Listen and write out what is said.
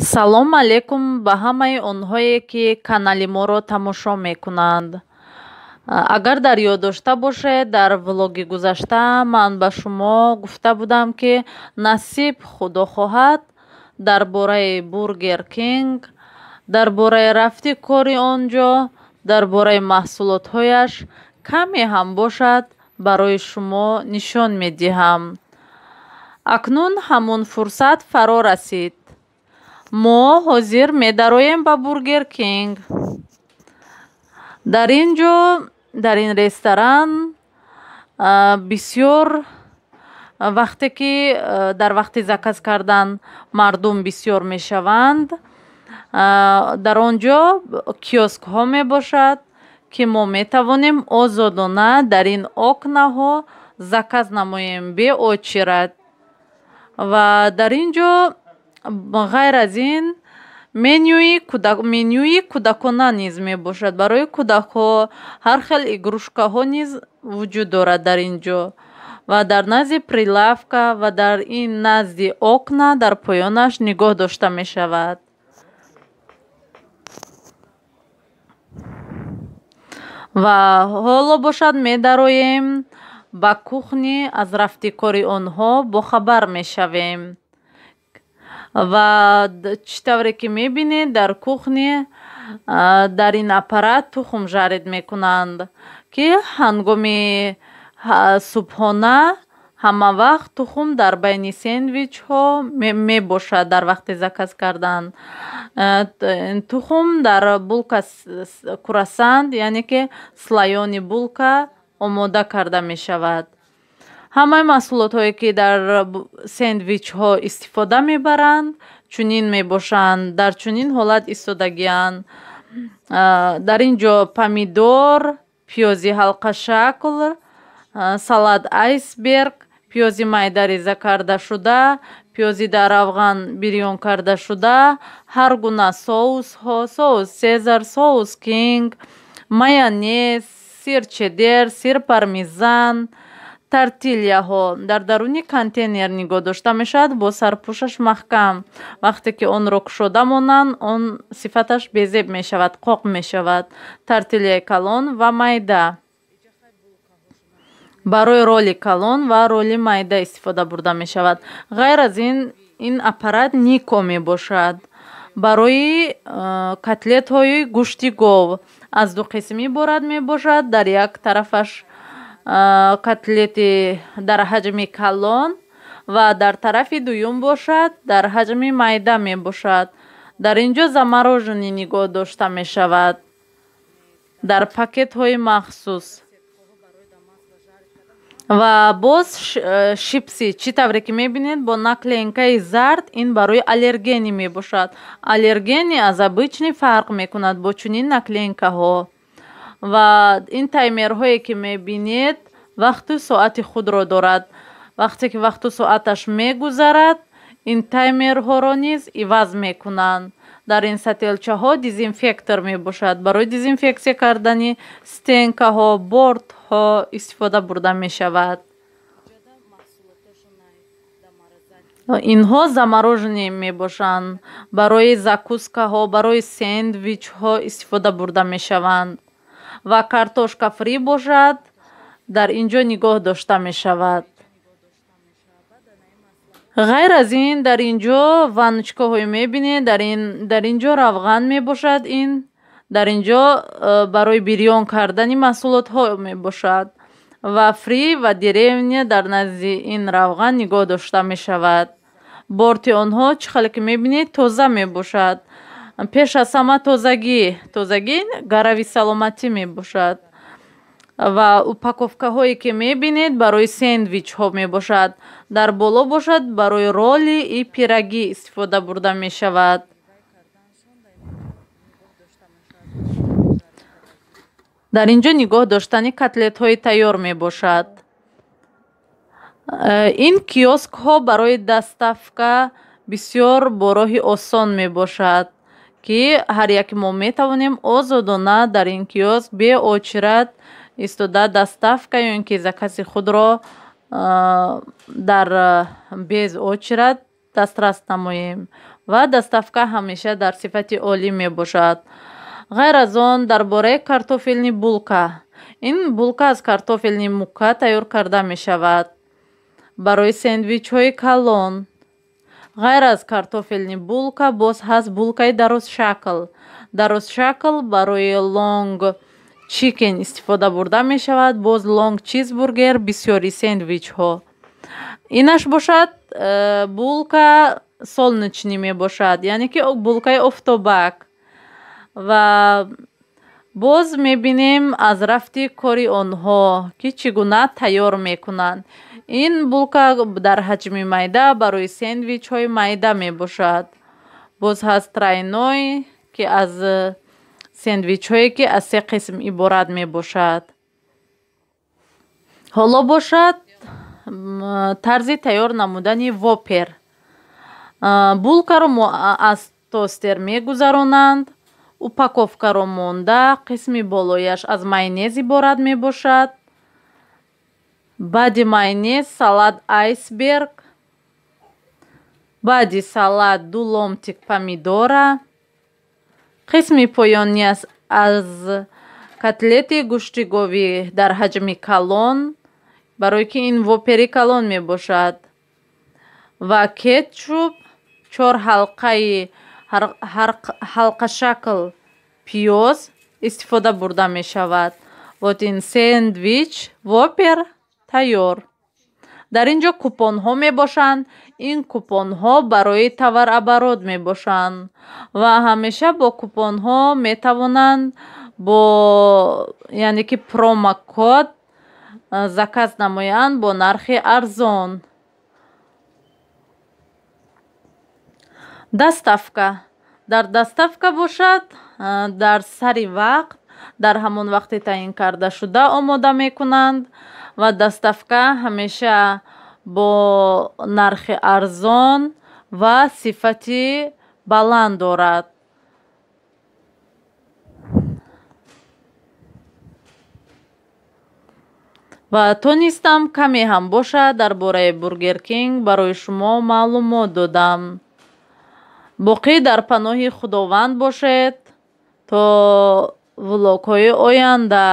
салом алейкум ба ҳамаи онҳое ки канали моро тамошо мекунанд агар дар ёддошта бошед дар влоги гузашта ман ба шумо гуфта будам ки насиб худо хоҳад дар бораи бургер кинг дар бораи рафти кори он ҷо дар бораи маҳсулотҳояш каме ҳам бошад барои шумо нишон медиҳам акнун ҳамон фурсат фаро расид мо ҳозир медароем ба бургер кинг дар ин ҷо дар ин ресторан бисёр вақте ки дар вақти заказ кардан мардум бисёр мешаванд дар он ҷо киоскҳо мебошад ки мо метавонем озодона дар ин окнаҳо заказ намоем бе очират ва дар ин ҷо ғайр аз ин менюи кӯдакона низ мебошад барои кӯдакҳо ҳар хел игрушкаҳо низ вуҷуд дорад дар ин ҷо ва дар назди прилавка ва дар ин назди окна дар поёнаш нигоҳ дошта мешавад ва ҳоло бошад медароем ба кухни аз рафтикори онҳо бохабар мешавем ва чӣ тавре ки мебинед дар кухне дар ин аппарат тухм жаред мекунанд ки ҳангоми субҳона ҳама вақт тухм дар байни сэндвичҳо мебошад дар вақти заказ кардан тухм дар булка курасанд яъне ки слоёни булка омода карда мешавад ҳамаи маҳсулотҳое ки дар сэндвичҳо истифода мебаранд чунин мебошанд дар чунин ҳолат истодагиянд дар ин ҷо помидор пиёзи ҳалқашакл салат айсберг пиёзи майда реза кардашуда пиёзи дар авған бирён кардашуда ҳар гуна соусҳо соус сезар соус кинг майонез сир чедер сир пармезан соус, тартилияҳо дар даруни контейнер нигоҳ дошта мешавад бо сарпӯшаш маҳкам вақте ки онро кушода монанд он сифаташ безеб мешавад қоқ мешавад тартилияи калон ва майда барои роли калон ва роли майда истифода бурда мешавад ғайр аз ин ин аппарат нико мебошад барои э, котлетҳои гӯшти гов аз ду қисми борад мебошад дар як тарафаш котлети дар ҳаҷми калон ва дар тарафи дуюм бошад дар ҳаҷми майда мебошад дар ин ҷо замарожини нигоҳ дошта мешавад дар пакетҳои махсус ва боз э, шипси чӣ тавре ки мебинед бо наклеинкаи зард ин барои аллергенӣ мебошад аллергенӣ аз обычни фарқ мекунад бо чунин наклеинкаҳо ва ин таймерҳое ки мебинед вақту соати худро дорад вақте ки вақту соаташ мегузарад ин таймерҳоро низ иваз мекунанд дар ин сателчаҳо дизинфектор мебошад барои дизинфексия кардани стенкаҳо бортҳо истифода бурда мешавад инҳо замарожни мебошанд барои закускаҳо барои сэндвичҳо истифода бурда мешаванд ва картошка фри бошад дар ин ҷо нигоҳ дошта мешавад ғайр аз ин дар ин ҷо ванночкоҳое мебинед дар ин ҷо равған мебошад ин дар ин ҷо э, барои бирён кардани маҳсулотҳо мебошад ва фри ва деревня дар назди ин равған нигоҳ дошта мешавад борти онҳо чӣ хеле ки мебинед тоза мебошад пеш аз ҳама тозагӣ тозагӣ гарави саломатӣ мебошад ва упаковкаҳое ки мебинед барои сэндвичҳо мебошад дар боло бошад барои роли и пирагӣ истифода бурда мешавад дар ин ҷо нигоҳ доштани катлетҳои тайёр мебошад э, ин киоскҳо барои дастафка бисёр бо роҳи осон мебошад ки ҳар яки мо метавонем озодона дар ин киоск беочират истода доставка ё ин ки закаси худро дар без очират дастрас намоем ва доставка ҳамеша дар сифати олӣ мебошад ғайр аз он дар бораи картофелни булка ин булка аз картофелни мукка тайёр карда мешавад барои сэндвичҳои калон ғайр аз картофелни булка боз ҳаст булкаи дарозшакл дарозшакл барои лонг чикен истифода бурда мешавад боз лонг чизбургер бисёри сэндвичҳо инаш бошад э, булка солнечни мебошад яъне ки булкаи офтобак ва боз мебинем аз рафти кори онҳо ки чӣ гуна тайёр мекунанд ин булка дар ҳаҷми майда барои сэндвичҳои майда мебошад боз ҳаст трайной ки аз сэндвичҳое ки аз се қисм иборат мебошад ҳоло бошад тарзи тайёр намудани вопер булкаро мо аз тостер мегузаронанд упаковкаро монда қисми болояш аз майонез иборат мебошад баъди майонез салат айсберг баъди салат ду ломтик помидора қисми поёни аз котлети гӯштигови дар ҳаҷми калон барое ки ин вопери калон мебошад ва кетчуп чор ҳалқаи ҳалқашакл пиёз истифода бурда мешавад вот ин сэндвич вопер тайёр дар ин ҷо купонҳо мебошанд ин купонҳо барои товарабарот мебошанд ва ҳамеша бо купонҳо метавонанд бо яъне ки промокод э, заказ намоянд бо нархи арзон даставка дар даставка бошад дар сари вақт дар ҳамон вақте таъин карда шуда омода мекунанд ва даставка ҳамеша бо нархи арзон ва сифати баланд дорад ва то нистам каме ҳам бошад дар бораи бургер кинг барои шумо маълумот додам боқӣ дар паноҳи худованд бошед то влогҳои оянда